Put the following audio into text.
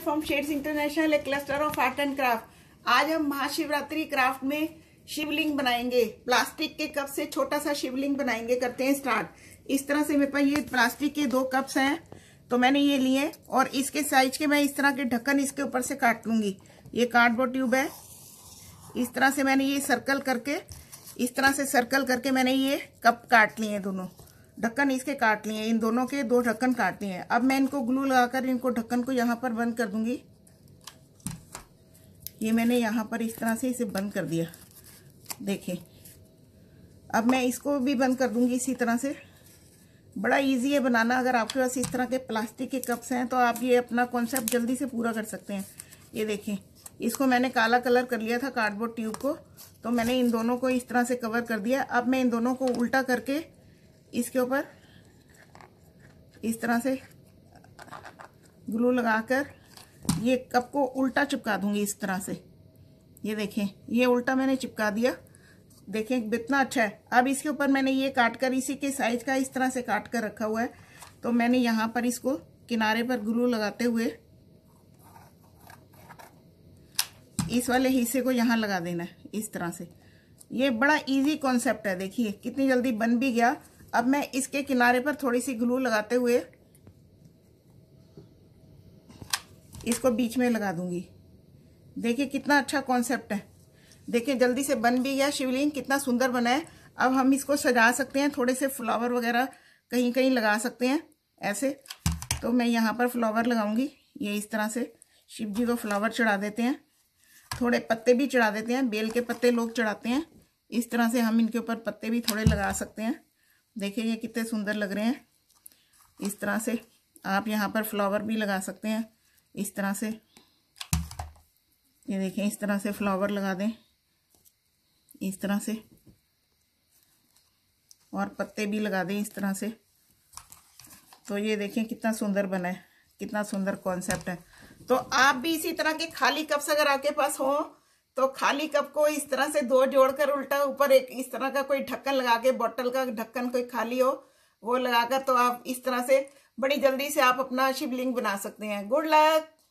from shades international cluster of art and craft आज हम Mahashivratri craft में शिवलिंग बनाएंगे प्लास्टिक के कप से छोटा सा शिवलिंग बनाएंगे करते हैं स्टार्ट इस तरह से मेरे पास ये प्लास्टिक के दो कप्स हैं तो मैंने ये लिए और इसके साइज के मैं इस तरह के ढक्कन इसके ऊपर से काट लूंगी ये कार्डबोर्ड ट्यूब है इस तरह से मैंने ये सर्कल करके इस तरह से सर्कल करके मैंने ये कप काट लिए दोनों ढक्कन इसके काट लिए इन दोनों के दो ढक्कन काट लिए हैं अब मैं इनको ग्लू लगाकर इनको ढक्कन को यहाँ पर बंद कर दूंगी ये मैंने यहाँ पर इस तरह से इसे बंद कर दिया देखें अब मैं इसको भी बंद कर दूंगी इसी तरह से बड़ा इजी है बनाना अगर आपके पास इस तरह के प्लास्टिक के कप्स हैं तो आप ये अपना कॉन्सेप्ट जल्दी से पूरा कर सकते हैं ये देखें इसको मैंने काला कलर कर लिया था कार्डबोर्ड ट्यूब को तो मैंने इन दोनों को इस तरह से कवर कर दिया अब मैं इन दोनों को उल्टा करके इसके ऊपर इस तरह से ग्लू लगाकर ये कप को उल्टा चिपका दूंगी इस तरह से ये देखें ये उल्टा मैंने चिपका दिया देखें कितना अच्छा है अब इसके ऊपर मैंने ये काट कर इसी के साइज का इस तरह से काट कर रखा हुआ है तो मैंने यहाँ पर इसको किनारे पर ग्लू लगाते हुए इस वाले हिस्से को यहाँ लगा देना है इस तरह से ये बड़ा इजी कॉन्सेप्ट है देखिए कितनी जल्दी बन भी गया अब मैं इसके किनारे पर थोड़ी सी ग्लू लगाते हुए इसको बीच में लगा दूंगी देखिए कितना अच्छा कॉन्सेप्ट है देखिए जल्दी से बन भी गया शिवलिंग कितना सुंदर बना है अब हम इसको सजा सकते हैं थोड़े से फ्लावर वगैरह कहीं कहीं लगा सकते हैं ऐसे तो मैं यहाँ पर फ्लावर लगाऊंगी ये इस तरह से शिव जी को फ्लावर चढ़ा देते हैं थोड़े पत्ते भी चढ़ा देते हैं बेल के पत्ते लोग चढ़ाते हैं इस तरह से हम इनके ऊपर पत्ते भी थोड़े लगा सकते हैं देखिए ये कितने सुंदर लग रहे हैं इस तरह से आप यहाँ पर फ्लावर भी लगा सकते हैं इस तरह से ये देखें इस तरह से फ्लावर लगा दें इस तरह से और पत्ते भी लगा दें इस तरह से तो ये देखें कितना सुंदर बना है कितना सुंदर कॉन्सेप्ट है तो आप भी इसी तरह के खाली कप्स अगर आपके पास हो तो खाली कप को इस तरह से दो जोड़कर उल्टा ऊपर एक इस तरह का कोई ढक्कन लगा के बॉटल का ढक्कन कोई खाली हो वो लगाकर तो आप इस तरह से बड़ी जल्दी से आप अपना शिवलिंग बना सकते हैं गुड लक